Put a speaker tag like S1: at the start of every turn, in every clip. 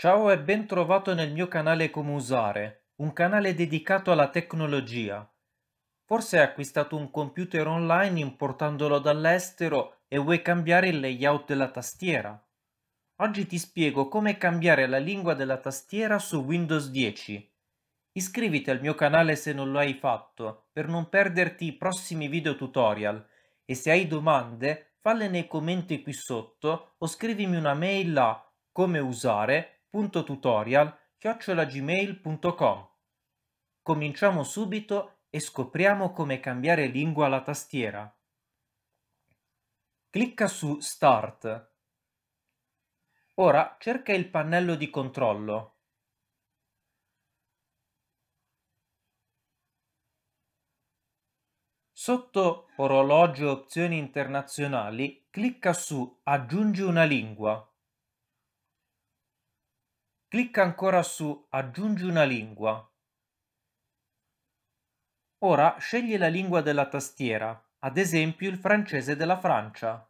S1: Ciao e ben trovato nel mio canale Come Usare, un canale dedicato alla tecnologia. Forse hai acquistato un computer online importandolo dall'estero e vuoi cambiare il layout della tastiera. Oggi ti spiego come cambiare la lingua della tastiera su Windows 10. Iscriviti al mio canale se non lo hai fatto, per non perderti i prossimi video tutorial, e se hai domande falle nei commenti qui sotto o scrivimi una mail a come usare tutorial chiocciolagmail.com. Cominciamo subito e scopriamo come cambiare lingua alla tastiera. Clicca su Start. Ora cerca il pannello di controllo. Sotto Orologio opzioni internazionali, clicca su Aggiungi una lingua. Clicca ancora su Aggiungi una lingua. Ora scegli la lingua della tastiera, ad esempio il francese della Francia.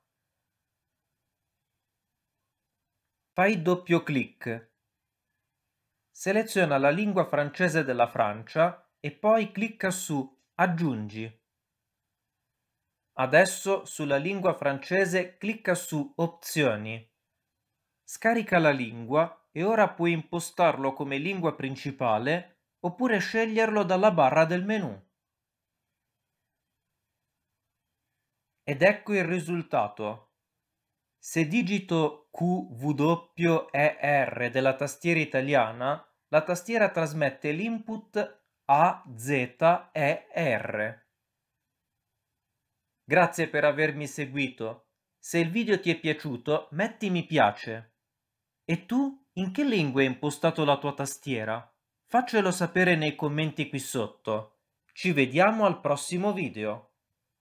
S1: Fai doppio clic. Seleziona la lingua francese della Francia e poi clicca su Aggiungi. Adesso sulla lingua francese clicca su Opzioni. Scarica la lingua e ora puoi impostarlo come lingua principale oppure sceglierlo dalla barra del menu. Ed ecco il risultato. Se digito QWER della tastiera italiana, la tastiera trasmette l'input AZER. Grazie per avermi seguito. Se il video ti è piaciuto, metti mi piace. E tu in che lingua hai impostato la tua tastiera? Faccelo sapere nei commenti qui sotto. Ci vediamo al prossimo video.